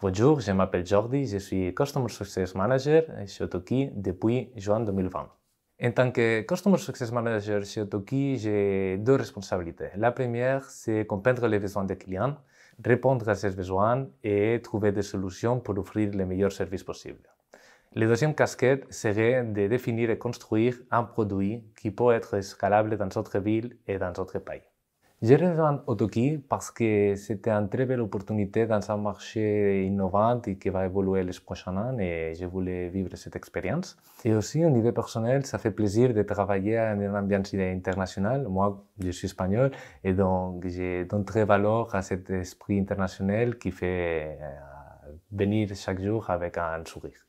Bonjour, je m'appelle Jordi, je suis Customer Success Manager chez Toki depuis juin 2020. En tant que Customer Success Manager chez Toki, j'ai deux responsabilités. La première, c'est comprendre les besoins des clients, répondre à ces besoins et trouver des solutions pour offrir les meilleurs services possibles. La deuxième casquette serait de définir et construire un produit qui peut être scalable dans d'autres villes et dans d'autres pays. J'ai au autoki parce que c'était une très belle opportunité dans un marché innovant et qui va évoluer les prochains années et je voulais vivre cette expérience. Et aussi, au niveau personnel, ça fait plaisir de travailler dans une ambiance internationale. Moi, je suis espagnol et donc j'ai donne très valeur à cet esprit international qui fait euh, venir chaque jour avec un sourire.